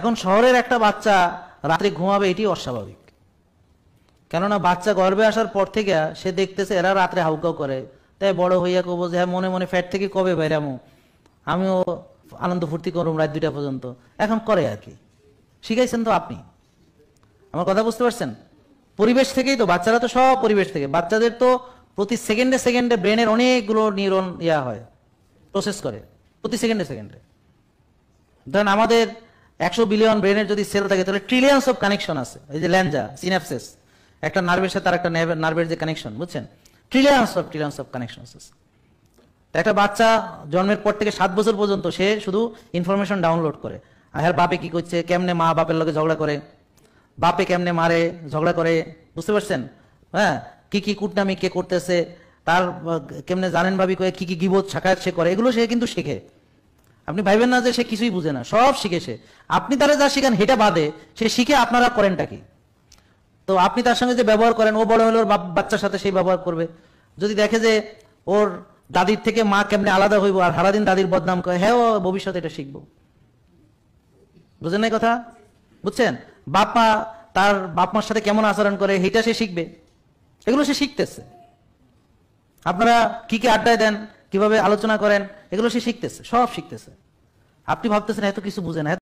এখন শহরের একটা বাচ্চা রাত্রে ঘুমাবে এটি অস্বাভাবিক কেননা বাচ্চা গর্বে আসার পর থেকে সে দেখতেছে এরা রাত্রে হাউকাউ করে তাই বড় হইয়া কব যে হ্যাঁ মনে মনে ফ্যাট থেকে কবে বাইরামো আমিও আনন্দ ফুর্তি করুম রাত দুইটা পর্যন্ত এখন করে আর কি শিখাইছেন তো আপনি আমার কথা বুঝতে পারছেন পরিবেশ থেকেই তো বাচ্চারা তো সব পরিবেশ থেকে বাচ্চাদের তো প্রতি সেকেন্ডে সেকেন্ডে ব্রেনের অনেকগুলো নিউরন ইয়া হয় প্রসেস করে প্রতি সেকেন্ডে সেকেন্ডে ধরেন আমাদের একশো বিলিয়ন ব্রেনের যদি সেল থাকে তাহলে ট্রিলিয়ন্স অফ কানেকশন আছে এই যে ল্যাঞ্জা সিনাপসেস একটা নার্ভের সাথে আর একটা নার্ভের যে কানেকশন বুঝছেন trillions of trillions of connection একটা বাচ্চা জন্মের পর থেকে সাত বছর পর্যন্ত সে শুধু ইনফরমেশন ডাউনলোড করে আর বাপে কি করছে কেমনে মা বাপের লোকে ঝগড়া করে বাপে কেমনে মারে ঝগড়া করে বুঝতে পারছেন হ্যাঁ কি কি কুটনামি কে করতেছে তার কেমনে জানেন ভাবি কি কি গিবোধ শাখায় সে করে এগুলো সে কিন্তু শেখে আপনি ভাইবেন না যে সে কিছুই বুঝে না সব শিখে সে আপনি তারা যা শিখান হেটা বাদে সে শিখে আপনারা করেনটা কি তো আপনি তার সঙ্গে যে ব্যবহার করেন ও বড় হলে বাচ্চার সাথে সেই ব্যবহার করবে যদি দেখে যে ওর দাদির থেকে মা কেমনে আলাদা হইব আর সারাদিন দাদির বদনাম করে হ্যাঁ ও ভবিষ্যতে এটা শিখব বুঝেন না কথা বুঝছেন বাপা তার বাপমার সাথে কেমন আচরণ করে হেটা সে শিখবে এগুলো সে শিখতেছে আপনারা কি কি আড্ডায় দেন কিভাবে আলোচনা করেন এগুলো সে শিখতেছে সব শিখতেছে আপনি ভাবতেছেন এত কিছু বুঝেন এত